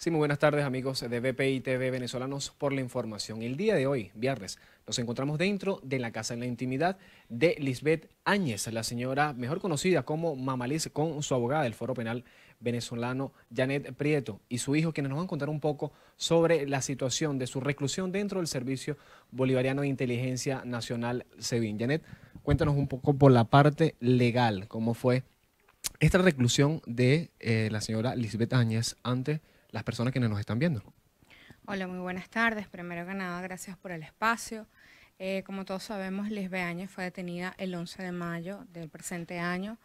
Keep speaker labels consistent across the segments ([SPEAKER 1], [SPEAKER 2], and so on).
[SPEAKER 1] Sí, muy buenas tardes amigos de BPI TV venezolanos por la información. El día de hoy, viernes, nos encontramos dentro de la casa en la intimidad de Lisbeth Áñez, la señora mejor conocida como Mamaliz, con su abogada del Foro Penal venezolano Janet Prieto y su hijo, quienes nos van a contar un poco sobre la situación de su reclusión dentro del Servicio Bolivariano de Inteligencia Nacional, SEBIN. Janet, cuéntanos un poco por la parte legal, cómo fue esta reclusión de eh, la señora Lisbeth Áñez ante las personas que nos están viendo.
[SPEAKER 2] Hola, muy buenas tardes. Primero que nada, gracias por el espacio. Eh, como todos sabemos, Lisbeth Áñez fue detenida el 11 de mayo del presente año.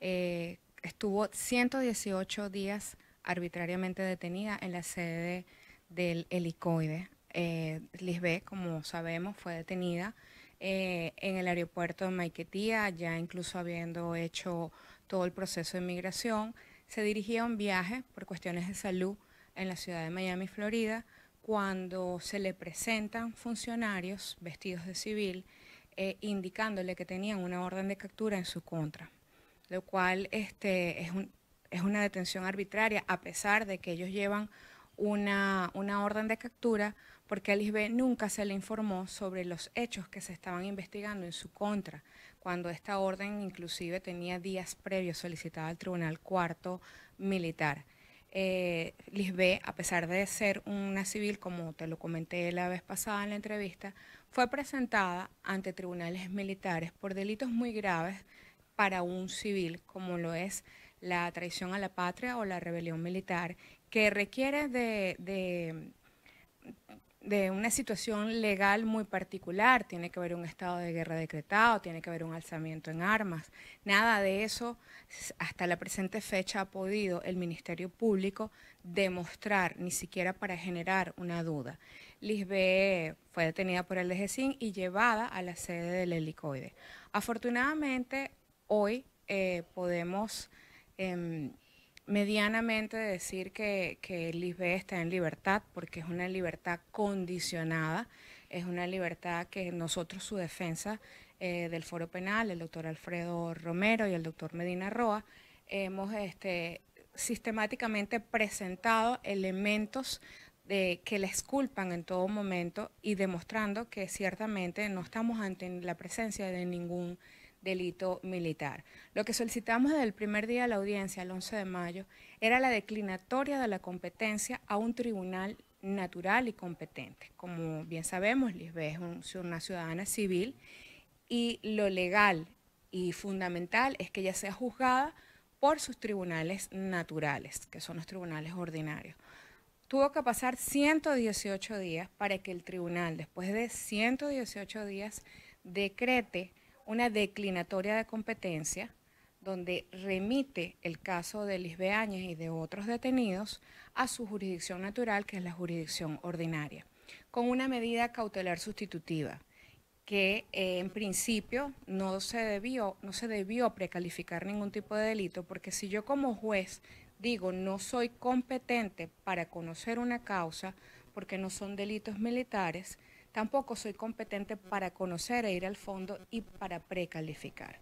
[SPEAKER 2] Eh, estuvo 118 días arbitrariamente detenida en la sede del helicoide. Eh, como sabemos, fue detenida eh, en el aeropuerto de Maiquetía, ya incluso habiendo hecho todo el proceso de migración. Se dirigía a un viaje por cuestiones de salud en la ciudad de Miami, Florida, cuando se le presentan funcionarios vestidos de civil eh, indicándole que tenían una orden de captura en su contra, lo cual este, es, una detención arbitraria a pesar de que ellos llevan una, orden de captura porque a nunca se le informó sobre los hechos que se estaban investigando en su contra, cuando esta orden inclusive tenía días previos solicitada al Tribunal Cuarto Militar eh, Lisbeth, a pesar de ser una civil, como te lo comenté la vez pasada en la entrevista, fue presentada ante tribunales militares por delitos muy graves para un civil, como lo es la traición a la patria o la rebelión militar, que requiere de de una situación legal muy particular. Tiene que haber un estado de guerra decretado, tiene que haber un alzamiento en armas. Nada de eso hasta la presente fecha ha podido el Ministerio Público demostrar, ni siquiera para generar una duda. Lisbeth fue detenida por el DGCIN y llevada a la sede del helicoide. Afortunadamente, hoy eh, podemos... Em, medianamente decir que, el Lisbeth está en libertad, porque es una libertad condicionada, es una libertad que nosotros, su defensa eh, del foro penal, el doctor Alfredo Romero y el doctor Medina Roa, hemos este, sistemáticamente presentado elementos de, que les culpan en todo momento y demostrando que ciertamente no estamos ante la presencia de ningún delito militar. Lo que solicitamos desde el primer día de la audiencia, el 11 de mayo, era la declinatoria de la competencia a un tribunal natural y competente. Como bien sabemos, Lisbeth es una ciudadana civil y lo legal y fundamental es que ella sea juzgada por sus tribunales naturales, que son los tribunales ordinarios. Tuvo que pasar 118 días para que el tribunal, después de 118 días, decrete una declinatoria de competencia donde remite el caso de Lisbeañas y de otros detenidos a su jurisdicción natural, que es la jurisdicción ordinaria, con una medida cautelar sustitutiva que eh, en principio no se, debió, no se debió precalificar ningún tipo de delito, porque si yo como juez digo no soy competente para conocer una causa porque no son delitos militares, tampoco soy competente para conocer e ir al fondo y para precalificar.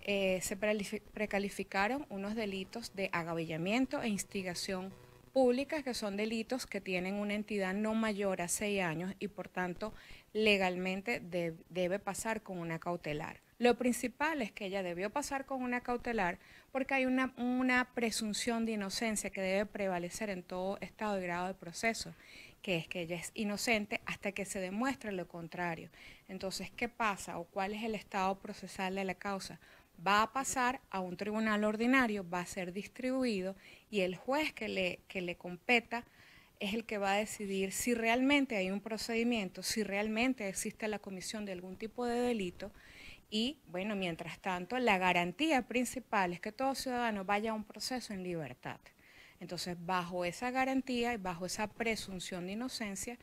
[SPEAKER 2] Eh, se precalificaron unos delitos de agabellamiento e instigación pública, que son delitos que tienen una entidad no mayor a seis años y por tanto legalmente debe pasar con una cautelar. Lo principal es que ella debió pasar con una cautelar porque hay una, una presunción de inocencia que debe prevalecer en todo estado y grado de proceso que es que ella es inocente hasta que se demuestre lo contrario. Entonces, ¿qué pasa o cuál es el estado procesal de la causa? Va a pasar a un tribunal ordinario, va a ser distribuido y el juez que le, que le competa es el que va a decidir si realmente hay un procedimiento, si realmente existe la comisión de algún tipo de delito. Y bueno, mientras tanto, la garantía principal es que todo ciudadano vaya a un proceso en libertad. Entonces, bajo esa garantía y bajo esa presunción de inocencia,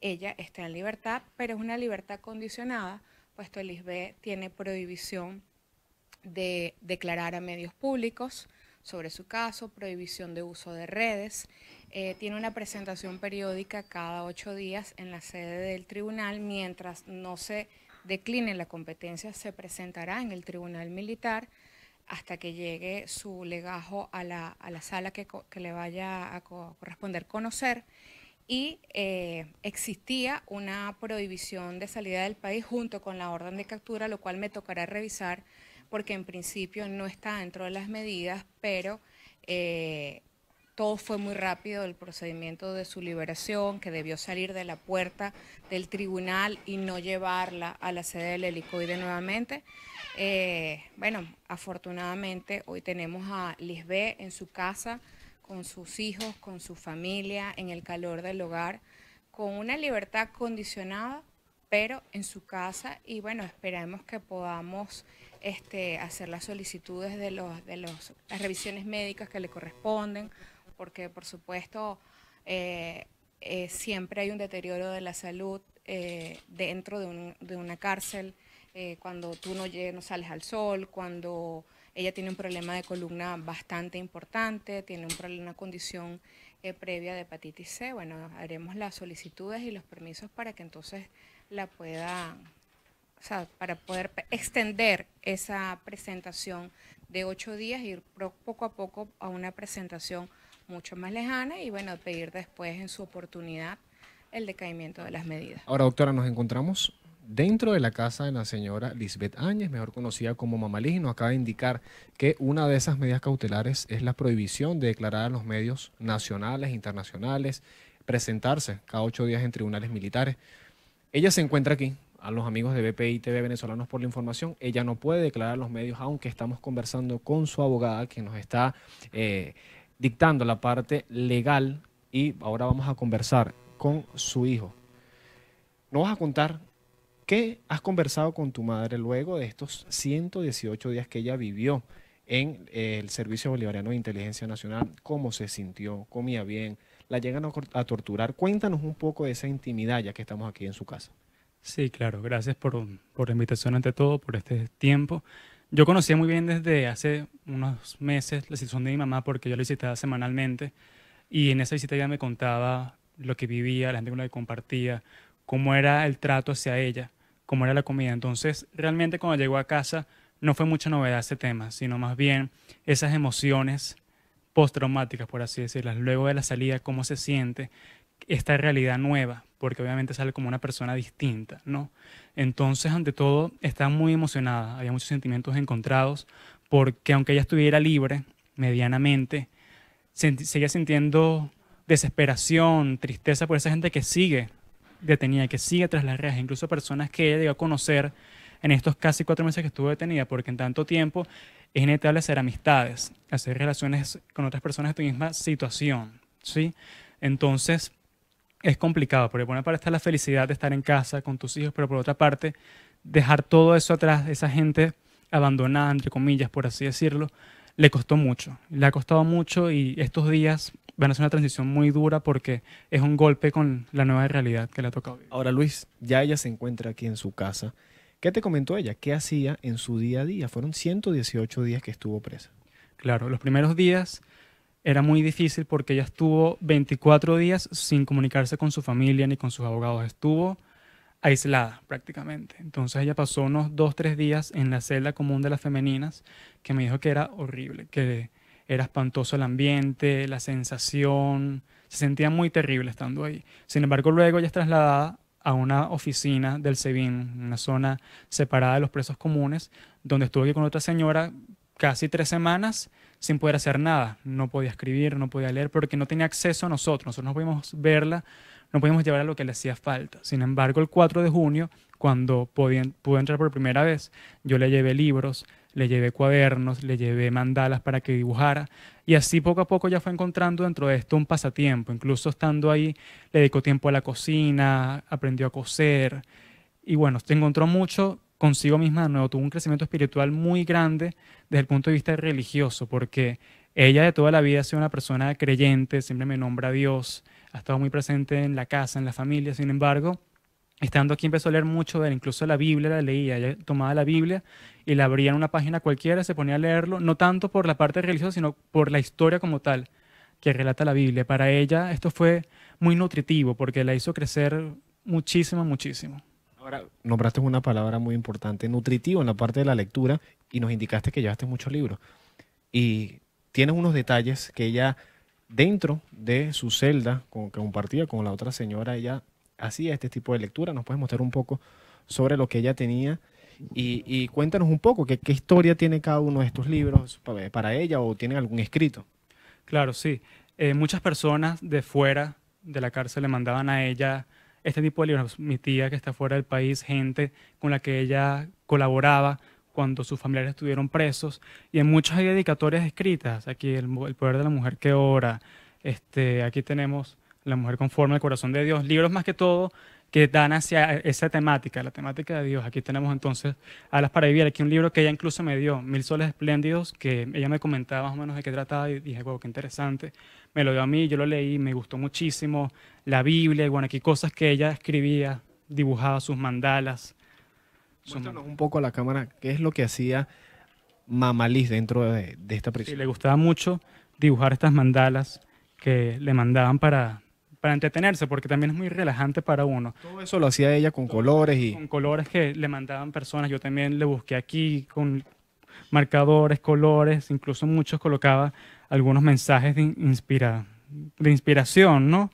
[SPEAKER 2] ella está en libertad, pero es una libertad condicionada, puesto el ISBE tiene prohibición de declarar a medios públicos sobre su caso, prohibición de uso de redes, eh, tiene una presentación periódica cada ocho días en la sede del tribunal, mientras no se decline la competencia, se presentará en el tribunal militar, hasta que llegue su legajo a la, a la sala que, que, le vaya a corresponder conocer. Y eh, existía una prohibición de salida del país junto con la orden de captura, lo cual me tocará revisar porque en principio no está dentro de las medidas, pero eh, todo fue muy rápido, el procedimiento de su liberación, que debió salir de la puerta del tribunal y no llevarla a la sede del helicoide nuevamente. Eh, bueno, afortunadamente hoy tenemos a Lisbeth en su casa, con sus hijos, con su familia, en el calor del hogar, con una libertad condicionada, pero en su casa y bueno, esperemos que podamos este, hacer las solicitudes de, las revisiones médicas que le corresponden porque por supuesto eh, eh, siempre hay un deterioro de la salud eh, dentro de, una cárcel, cuando tú no, sales al sol, cuando ella tiene un problema de columna bastante importante, tiene una condición previa de hepatitis C, bueno, haremos las solicitudes y los permisos para que entonces la pueda o sea, para poder extender esa presentación de ocho días y ir poco a poco a una presentación mucho más lejana y bueno, pedir después en su oportunidad el decaimiento de las medidas.
[SPEAKER 1] Ahora, doctora, nos encontramos dentro de la casa de la señora Lisbeth Áñez, mejor conocida como mamalí, y nos acaba de indicar que una de esas medidas cautelares es la prohibición de declarar a los medios nacionales, internacionales, presentarse cada ocho días en tribunales militares. Ella se encuentra aquí, a los amigos de BPI TV Venezolanos por la información. Ella no puede declarar a los medios, aunque estamos conversando con su abogada, que nos está eh, dictando la parte legal y ahora vamos a conversar con su hijo. Nos vas a contar qué has conversado con tu madre luego de estos 118 días que ella vivió en eh, el Servicio Bolivariano de Inteligencia Nacional, cómo se sintió, comía bien, la llegan a torturar. Cuéntanos un poco de esa intimidad ya que estamos aquí en su casa.
[SPEAKER 3] Sí, claro, gracias por, la invitación ante todo, por este tiempo. Yo conocía muy bien desde hace unos meses la situación de mi mamá porque yo la visitaba semanalmente y en esa visita ella me contaba lo que vivía, la gente con la que compartía, cómo era el trato hacia ella, cómo era la comida. Entonces, realmente cuando llegó a casa no fue mucha novedad ese tema, sino más bien esas emociones postraumáticas, por así decirlas, luego de la salida, cómo se siente, esta realidad nueva, porque obviamente sale como una persona distinta, ¿no? Entonces, ante todo, estaba muy emocionada, había muchos sentimientos encontrados, porque aunque ella estuviera libre, medianamente, seguía sintiendo desesperación, tristeza por esa gente que sigue detenida, que sigue tras las rejas, incluso personas que ella llegó a conocer en estos casi cuatro meses que estuvo detenida, porque en tanto tiempo es inevitable hacer amistades, hacer relaciones con otras personas de tu misma situación, ¿sí? Entonces, es complicado, porque por una parte está la felicidad de estar en casa con tus hijos, pero por otra parte, dejar todo eso atrás, esa gente abandonada, entre comillas, por así decirlo, le costó mucho. Le ha costado mucho y estos días van a ser una transición muy dura porque es un golpe con la nueva realidad que le ha tocado Ahora, Luis, ya ella se encuentra aquí en su casa. ¿Qué te
[SPEAKER 1] comentó ella? ¿Qué hacía en su día a día? Fueron 118 días que estuvo
[SPEAKER 3] presa. Claro, los primeros días era muy difícil porque ella estuvo 24 días sin comunicarse con su familia ni con sus abogados. Estuvo aislada prácticamente. Entonces ella pasó unos dos, tres días en la celda común de las femeninas, que me dijo que era horrible, que era espantoso el ambiente, la sensación, se sentía muy terrible estando ahí. Sin embargo, luego ella es trasladada a una oficina del SEBIN, una zona separada de los presos comunes, donde estuvo aquí con otra señora casi tres semanas sin poder hacer nada. No podía escribir, no podía leer, porque no tenía acceso a nosotros. Nosotros no podíamos verla, no podíamos llevar a lo que le hacía falta. Sin embargo, el 4 de junio, cuando pudo entrar por primera vez, yo le llevé libros, le llevé cuadernos, le llevé mandalas para que dibujara. Y así poco a poco ya fue encontrando dentro de esto un pasatiempo. Incluso estando ahí, le dedicó tiempo a la cocina, aprendió a coser. Y bueno, se encontró mucho consigo misma de tuvo un crecimiento espiritual muy grande desde el punto de vista religioso, porque ella de toda la vida ha sido una persona creyente, siempre me nombra a Dios, ha estado muy presente en la casa, en la familia, sin embargo, estando aquí empezó a leer mucho de él, incluso la Biblia la leía, ella tomaba la Biblia y la abría en una página cualquiera, se ponía a leerlo, no tanto por la parte religiosa, sino por la historia como tal que relata la Biblia. Para ella esto fue muy nutritivo porque la hizo crecer muchísimo, muchísimo.
[SPEAKER 1] Ahora, nombraste una palabra muy importante, nutritivo en la parte de la lectura, y nos indicaste que llevaste muchos libros. Y tienes unos detalles que ella, dentro de su celda, con, que compartía con la otra señora, ella hacía este tipo de lectura. ¿Nos puedes mostrar un poco sobre lo que ella tenía? Y, cuéntanos un poco qué, historia tiene cada uno de estos libros eh, para ella o tiene algún escrito.
[SPEAKER 3] Claro, sí. Eh, muchas personas de fuera de la cárcel le mandaban a ella este tipo de libros. Mi tía que está fuera del país, gente con la que ella colaboraba cuando sus familiares estuvieron presos. Y en muchas dedicatorias escritas. Aquí el, poder de la mujer que ora. Este, aquí tenemos La mujer conforme al corazón de Dios. Libros más que todo que dan hacia esa temática, la temática de Dios. Aquí tenemos entonces las para Vivir, aquí un libro que ella incluso me dio, Mil Soles Espléndidos, que ella me comentaba más o menos de qué trataba y dije, wow, qué interesante. Me lo dio a mí, yo lo leí, me gustó muchísimo. La Biblia, y bueno, aquí cosas que ella escribía, dibujaba sus mandalas.
[SPEAKER 1] Cuéntanos un poco a la cámara, ¿qué es lo que hacía Liz dentro
[SPEAKER 3] de, esta prisión? Sí, le gustaba mucho dibujar estas mandalas que le mandaban para para entretenerse, porque también es muy relajante para uno. Todo eso lo hacía ella con colores y... Con colores que le mandaban personas, yo también le busqué aquí con marcadores, colores, incluso muchos colocaba algunos mensajes de, inspiración, ¿no?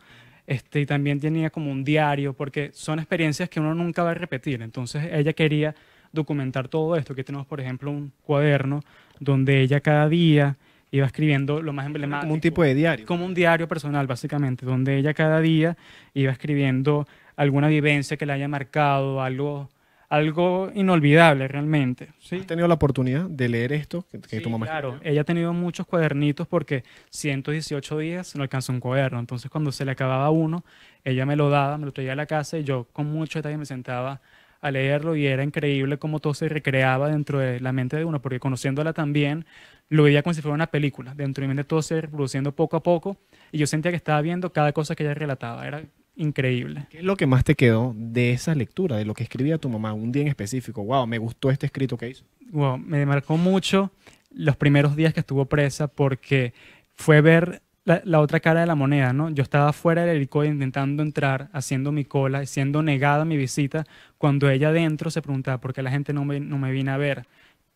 [SPEAKER 3] Este, y también tenía como un diario, porque son experiencias que uno nunca va a repetir. Entonces ella quería documentar todo esto. Que tenemos, por ejemplo, un cuaderno donde ella cada día iba escribiendo lo más emblemático. Como un tipo de diario. Como un diario personal, básicamente, donde ella cada día iba escribiendo alguna vivencia que la haya marcado, algo, algo inolvidable realmente. ¿sí? ¿Has tenido la oportunidad de leer esto sí, Claro, ella ha tenido muchos cuadernitos porque 118 días no alcanzó un cuaderno. Entonces, cuando se le acababa uno, ella me lo daba, me lo traía a la casa y yo con mucho detalle me sentaba a leerlo y era increíble cómo todo se recreaba dentro de la mente de uno, porque conociéndola también, lo veía como si fuera una película, dentro de mi mente todo se reproduciendo poco a poco y yo sentía que estaba viendo cada cosa que ella relataba, era increíble.
[SPEAKER 1] ¿Qué es lo que más te quedó de esa lectura, de lo que escribía tu mamá un día en específico? Wow, me gustó este escrito que hizo.
[SPEAKER 3] Wow, me marcó mucho los primeros días que estuvo presa porque fue ver la, otra cara de la moneda, ¿no? Yo estaba fuera del helicóptero intentando entrar, haciendo mi cola siendo negada mi visita, cuando ella adentro se preguntaba por qué la gente no me, no me viene a ver,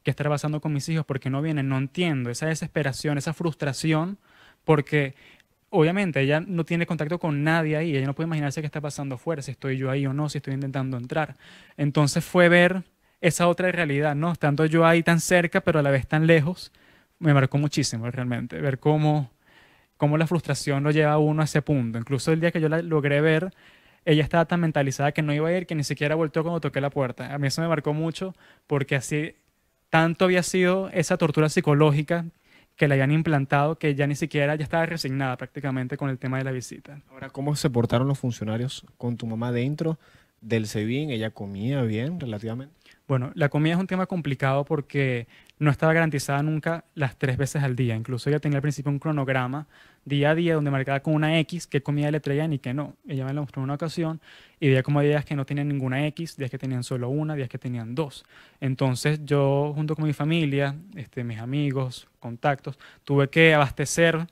[SPEAKER 3] qué está pasando con mis hijos, por qué no vienen, no entiendo, esa desesperación, esa frustración, porque obviamente ella no tiene contacto con nadie ahí, ella no puede imaginarse qué está pasando afuera, si estoy yo ahí o no, si estoy intentando entrar. Entonces fue ver esa otra realidad, ¿no? Estando yo ahí tan cerca, pero a la vez tan lejos, me marcó muchísimo realmente, ver cómo cómo la frustración lo lleva a uno a ese punto. Incluso el día que yo la logré ver, ella estaba tan mentalizada que no iba a ir, que ni siquiera volteó cuando toqué la puerta. A mí eso me marcó mucho porque así tanto había sido esa tortura psicológica que le habían implantado que ya ni siquiera ya estaba resignada prácticamente con el tema de la visita.
[SPEAKER 1] Ahora, ¿cómo se portaron los funcionarios con tu mamá dentro? del bien? ¿Ella comía bien
[SPEAKER 3] relativamente? Bueno, la comida es un tema complicado porque no estaba garantizada nunca las tres veces al día. Incluso ella tenía al principio un cronograma día a día donde marcaba con una X qué comida le traían y qué no. Ella me lo mostró en una ocasión y veía como días que no tenían ninguna X, días que tenían solo una, días que tenían dos. Entonces yo junto con mi familia, este, mis amigos, contactos, tuve que abastecer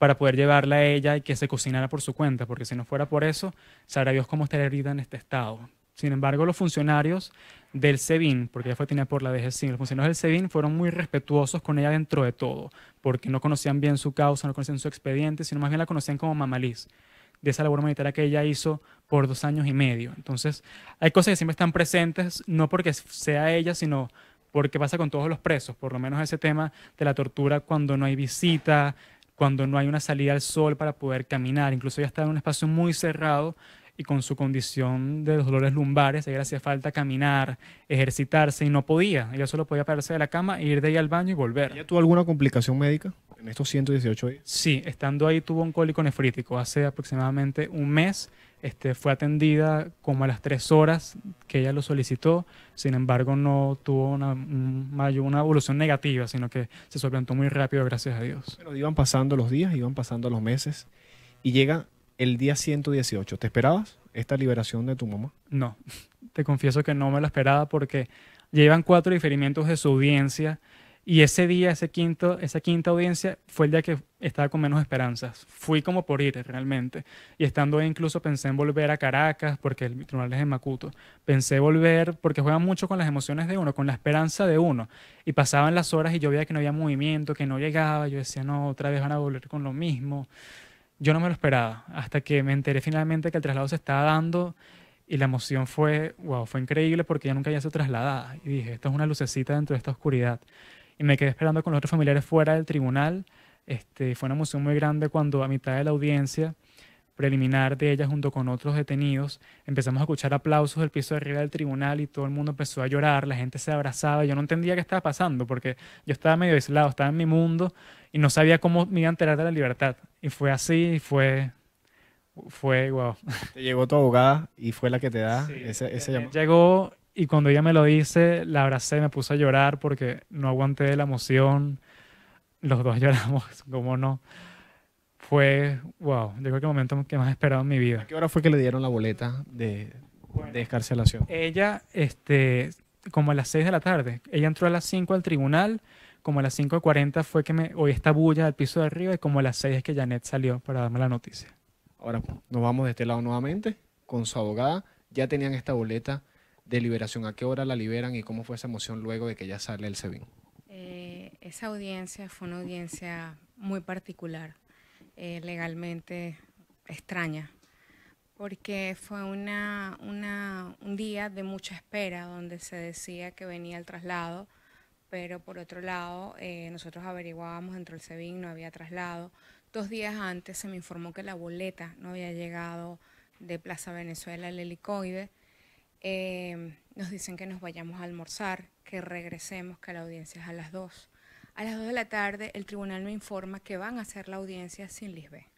[SPEAKER 3] para poder llevarla a ella y que se cocinara por su cuenta, porque si no fuera por eso, sabrá Dios cómo estaría herida en este estado. Sin embargo, los funcionarios del SEBIN, porque ella fue tenida por la DGCIN, los funcionarios del SEBIN fueron muy respetuosos con ella dentro de todo, porque no conocían bien su causa, no conocían su expediente, sino más bien la conocían como Mamaliz, de esa labor humanitaria que ella hizo por dos años y medio. Entonces, hay cosas que siempre están presentes, no porque sea ella, sino porque pasa con todos los presos, por lo menos ese tema de la tortura cuando no hay visita, cuando no hay una salida al sol para poder caminar. Incluso ella estaba en un espacio muy cerrado y con su condición de dolores lumbares, ella hacía falta caminar, ejercitarse y no podía. Ella solo podía pararse de la cama, ir de ahí al baño y volver. ¿Ella tuvo alguna complicación médica en estos 118 días? Sí, estando ahí tuvo un cólico nefrítico hace aproximadamente un mes este, fue atendida como a las tres horas que ella lo solicitó, sin embargo no tuvo una, una evolución negativa, sino que se solventó muy rápido, gracias a Dios. Pero
[SPEAKER 1] iban pasando los días, iban pasando los meses, y llega el día 118. ¿Te esperabas esta liberación de tu mamá?
[SPEAKER 3] No, te confieso que no me la esperaba porque llevan cuatro diferimientos de su audiencia y ese día, ese quinto, esa quinta audiencia, fue el día que estaba con menos esperanzas. Fui como por ir realmente. Y estando ahí incluso pensé en volver a Caracas, porque el tribunal es en Macuto. Pensé volver, porque juega mucho con las emociones de uno, con la esperanza de uno. Y pasaban las horas y yo veía que no había movimiento, que no llegaba. Yo decía, no, otra vez van a volver con lo mismo. Yo no me lo esperaba, hasta que me enteré finalmente que el traslado se estaba dando y la emoción fue, wow, fue increíble porque ya nunca había sido trasladada. Y dije, esto es una lucecita dentro de esta oscuridad y me quedé esperando con los otros familiares fuera del tribunal. Este, fue una emoción muy grande cuando a mitad de la audiencia preliminar de ella junto con otros detenidos, empezamos a escuchar aplausos del piso de arriba del tribunal y todo el mundo empezó a llorar, la gente se abrazaba, yo no entendía qué estaba pasando porque yo estaba medio aislado, estaba en mi mundo y no sabía cómo me iba a enterar de la libertad. Y fue así, y fue, fue wow. Te llegó tu abogada y fue la que te da ese, ese llamado. Llegó y cuando ella me lo dice, la abracé, me puse a llorar porque no aguanté la emoción. Los dos lloramos, como no. Fue, wow, yo creo el momento que más esperado en mi vida. ¿A qué hora fue que le dieron la boleta de, descarcelación? Ella, este, como a las 6 de la tarde. Ella entró a las 5 al tribunal, como a las 5.40 fue que me oí esta bulla del piso de arriba y como a las 6 es que Janet salió para darme la noticia. Ahora
[SPEAKER 1] nos vamos de este lado nuevamente con su abogada. Ya tenían esta boleta de liberación? ¿A qué hora la liberan y cómo fue esa emoción luego de que ya sale el SEBIN?
[SPEAKER 2] Eh, esa audiencia fue una audiencia muy particular, eh, legalmente extraña, porque fue una, un día de mucha espera donde se decía que venía el traslado, pero por otro lado eh, nosotros averiguábamos dentro del SEBIN, no había traslado. Dos días antes se me informó que la boleta no había llegado de Plaza Venezuela al helicoide Em, nos dicen que nos vayamos a almorzar, que regresemos, que la audiencia es a las 2. A las 2 de la tarde el tribunal me informa que van a hacer la audiencia sin Lisbeth,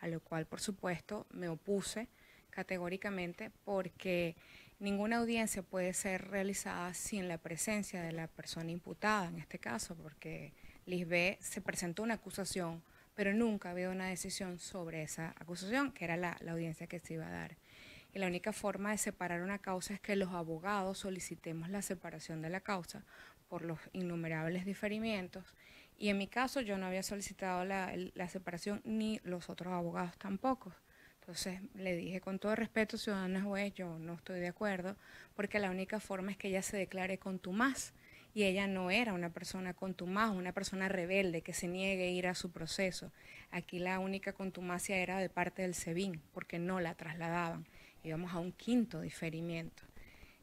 [SPEAKER 2] a lo cual por supuesto me opuse categóricamente porque ninguna audiencia puede ser realizada sin la presencia de la persona imputada en este caso, porque Lisbeth se presentó una acusación, pero nunca había una decisión sobre esa acusación, que era la audiencia que se iba a dar y la única forma de separar una causa es que los abogados solicitemos la separación de la causa por los innumerables diferimientos. Y en mi caso yo no había solicitado la, la separación ni los otros abogados tampoco. Entonces le dije con todo respeto, ciudadana juez, yo no estoy de acuerdo, porque la única forma es que ella se declare contumaz y ella no era una persona contumaz, una persona rebelde que se niegue a ir a su proceso. Aquí la única contumacia era de parte del SEBIN, porque no la trasladaban íbamos a un quinto diferimiento.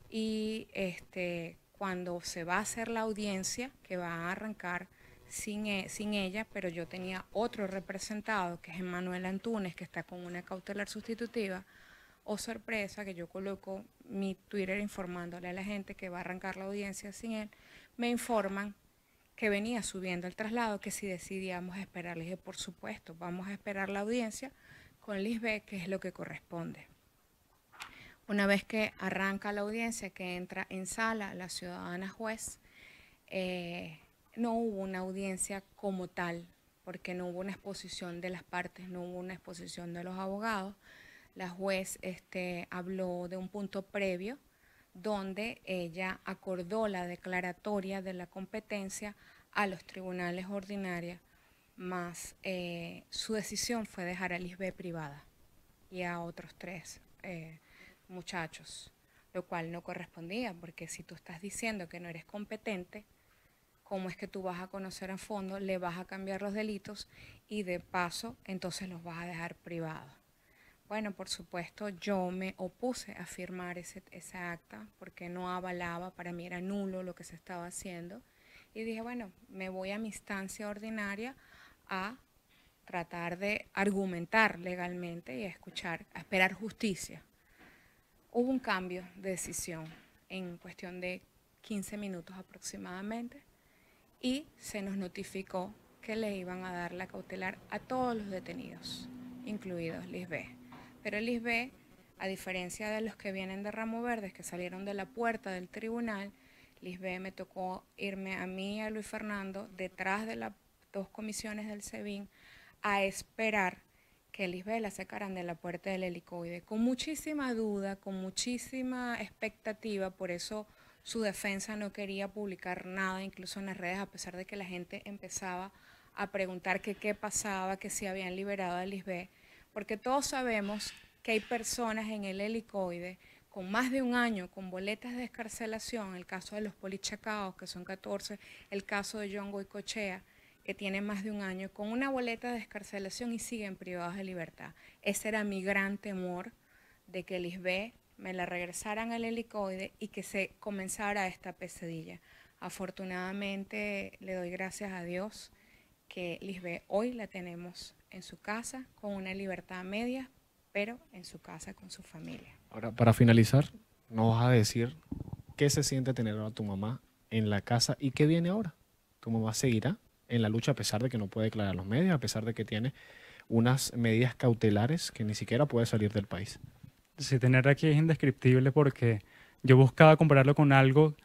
[SPEAKER 2] Y este, cuando se va a hacer la audiencia, que va a arrancar sin, e, sin ella, pero yo tenía otro representado, que es Emanuel Antunes, que está con una cautelar sustitutiva, o oh, sorpresa, que yo coloco mi Twitter informándole a la gente que va a arrancar la audiencia sin él, me informan que venía subiendo el traslado, que si decidíamos esperar, le dije, por supuesto, vamos a esperar la audiencia con Lisbeth, que es lo que corresponde. Una vez que arranca la audiencia, que entra en sala la ciudadana juez, eh, no hubo una audiencia como tal, porque no hubo una exposición de las partes, no hubo una exposición de los abogados. La juez este, habló de un punto previo donde ella acordó la declaratoria de la competencia a los tribunales ordinarios, más eh, su decisión fue dejar a Lisbeth privada y a otros tres eh, muchachos, lo cual no correspondía, porque si tú estás diciendo que no eres competente, ¿cómo es que tú vas a conocer a fondo, le vas a cambiar los delitos y de paso entonces los vas a dejar privados? Bueno, por supuesto, yo me opuse a firmar ese, acta porque no avalaba, para mí era nulo lo que se estaba haciendo. Y dije, bueno, me voy a mi instancia ordinaria a tratar de argumentar legalmente y a escuchar, a esperar justicia hubo un cambio de decisión en cuestión de 15 minutos aproximadamente y se nos notificó que le iban a dar la cautelar a todos los detenidos, incluidos Lisbeth. Pero Lisbeth, a diferencia de los que vienen de Ramo Verdes, que salieron de la puerta del tribunal, Lisbeth me tocó irme a mí y a Luis Fernando detrás de las dos comisiones del SEBIN a esperar que la sacaran de la puerta del helicoide, con muchísima duda, con muchísima expectativa, por eso su defensa no quería publicar nada, incluso en las redes, a pesar de que la gente empezaba a preguntar qué pasaba, que si habían liberado a Lisbeth, porque todos sabemos que hay personas en el helicoide con más de un año con boletas de escarcelación, el caso de los polichacaos, que son 14, el caso de John Cochea que tiene más de un año con una boleta de descarcelación y siguen privados de libertad. Ese era mi gran temor de que Lisbeth me la regresaran al helicoide y que se comenzara esta pesadilla. Afortunadamente le doy gracias a Dios que Lisbeth hoy la tenemos en su casa con una libertad media, pero en su casa con su familia. Ahora, para finalizar, nos vas
[SPEAKER 1] a decir qué se siente tener a tu mamá en la casa y qué viene ahora. ¿Tu mamá seguirá? en la lucha a pesar de que no puede declarar los medios, a pesar de que tiene unas medidas cautelares que ni siquiera
[SPEAKER 3] puede salir del país. Sí, tener aquí es indescriptible porque yo buscaba compararlo con algo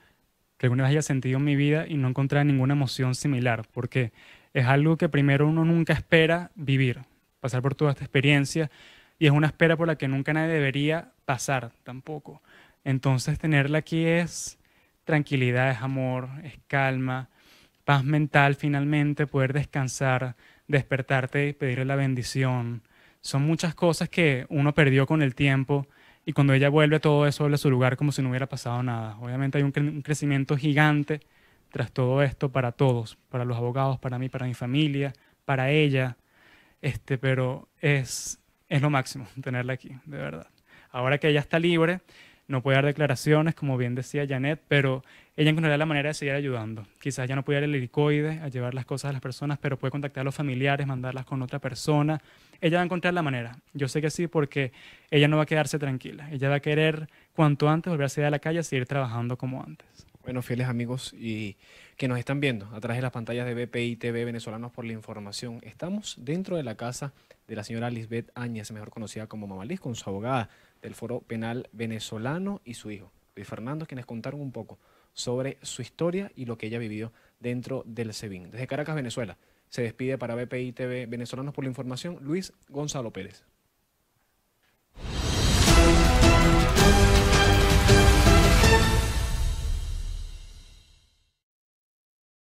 [SPEAKER 3] que alguna vez haya sentido en mi vida y no encontraba ninguna emoción similar, porque es algo que primero uno nunca espera vivir, pasar por toda esta experiencia, y es una espera por la que nunca nadie debería pasar tampoco. Entonces tenerla aquí es tranquilidad, es amor, es calma, mental finalmente, poder descansar, despertarte y pedirle la bendición. Son muchas cosas que uno perdió con el tiempo y cuando ella vuelve todo eso vuelve a su lugar como si no hubiera pasado nada. Obviamente hay un, crecimiento gigante tras todo esto para todos, para los abogados, para mí, para mi familia, para ella, este, pero es, es lo máximo tenerla aquí, de verdad. Ahora que ella está libre, no puede dar declaraciones, como bien decía Janet, pero ella encontrará la manera de seguir ayudando. Quizás ya no pueda ir al helicoide a llevar las cosas a las personas, pero puede contactar a los familiares, mandarlas con otra persona. Ella va a encontrar la manera. Yo sé que sí, porque ella no va a quedarse tranquila. Ella va a querer cuanto antes volver a la calle a seguir trabajando como antes. Bueno, fieles amigos y que nos están viendo a través de las pantallas de BPI TV
[SPEAKER 1] Venezolanos por la información. Estamos dentro de la casa de la señora Lisbeth Áñez, mejor conocida como Mamá con su abogada del Foro Penal Venezolano y su hijo, Luis Fernando, quienes contaron un poco sobre su historia y lo que ella vivido dentro del SEBIN. Desde Caracas, Venezuela, se despide para BPI TV Venezolanos por la Información Luis Gonzalo Pérez.